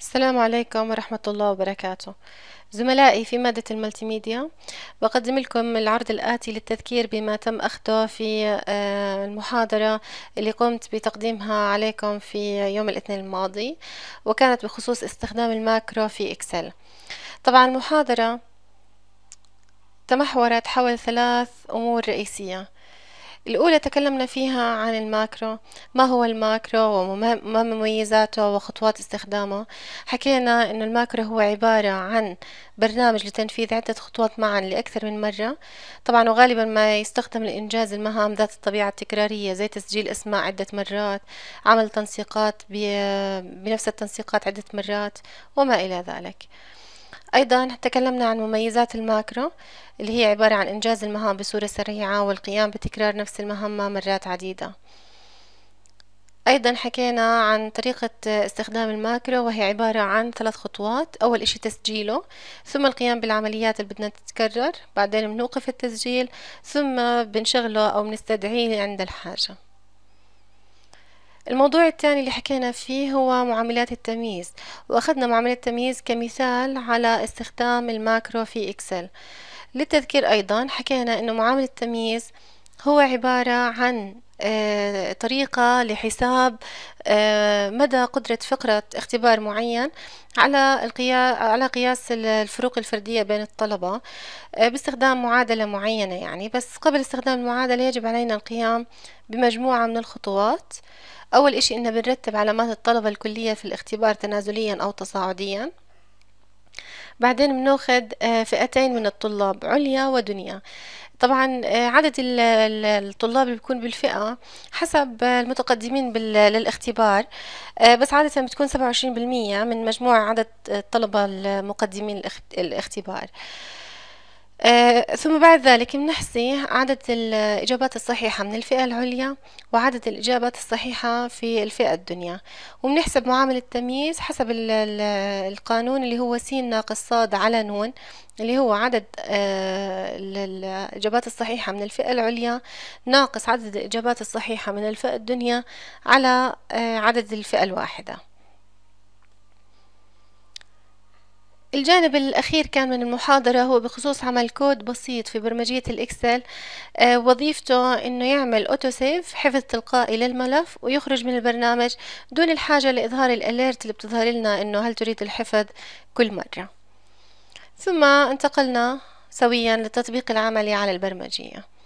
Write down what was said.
السلام عليكم ورحمة الله وبركاته زملائي في مادة الملتيميديا بقدم لكم العرض الآتي للتذكير بما تم أخذه في آه، المحاضرة اللي قمت بتقديمها عليكم في يوم الاثنين الماضي وكانت بخصوص استخدام الماكرو في إكسل طبعا المحاضرة تمحورت حول ثلاث أمور رئيسية الأولى تكلمنا فيها عن الماكرو ما هو الماكرو وما مميزاته وخطوات استخدامه حكينا أن الماكرو هو عبارة عن برنامج لتنفيذ عدة خطوات معا لأكثر من مرة طبعا وغالبا ما يستخدم لإنجاز المهام ذات الطبيعة التكرارية زي تسجيل أسماء عدة مرات عمل تنسيقات بنفس التنسيقات عدة مرات وما إلى ذلك أيضا تكلمنا عن مميزات الماكرو اللي هي عبارة عن إنجاز المهام بصورة سريعة والقيام بتكرار نفس المهمة مرات عديدة أيضا حكينا عن طريقة استخدام الماكرو وهي عبارة عن ثلاث خطوات أول إشي تسجيله ثم القيام بالعمليات اللي بدنا تتكرر بعدين بنوقف التسجيل ثم بنشغله أو بنستدعيه عند الحاجة الموضوع الثاني اللي حكينا فيه هو معاملات التمييز واخذنا معاملة التمييز كمثال على استخدام الماكرو في اكسل للتذكير ايضا حكينا انه معامل التمييز هو عبارة عن آه، طريقة لحساب آه، مدى قدرة فقرة اختبار معين على على قياس الفروق الفردية بين الطلبة آه، باستخدام معادلة معينة يعني بس قبل استخدام المعادلة يجب علينا القيام بمجموعة من الخطوات أول إشي إنه بنرتب علامات الطلبة الكلية في الاختبار تنازليا أو تصاعديا بعدين بناخذ فئتين من الطلاب عليا ودنيا طبعا آه، عدد الطلاب اللي بيكون بالفئة حسب المتقدمين للاختبار آه، بس عادة بتكون 27% من مجموع عدد الطلبة المقدمين الاختبار آه، ثم بعد ذلك بنحصي عدد الإجابات الصحيحة من الفئة العليا وعدد الإجابات الصحيحة في الفئة الدنيا وبنحسب معامل التمييز حسب القانون اللي هو س ناقص صاد على نون اللي هو عدد آه، الإجابات الصحيحة من الفئة العليا ناقص عدد الإجابات الصحيحة من الفئة الدنيا على آه، عدد الفئة الواحدة الجانب الأخير كان من المحاضرة هو بخصوص عمل كود بسيط في برمجية الإكسل آه، وظيفته أنه يعمل أوتو سيف حفظ تلقائي للملف ويخرج من البرنامج دون الحاجة لإظهار الأليرت اللي بتظهر لنا أنه هل تريد الحفظ كل مرة ثم انتقلنا سويا للتطبيق العملي على البرمجية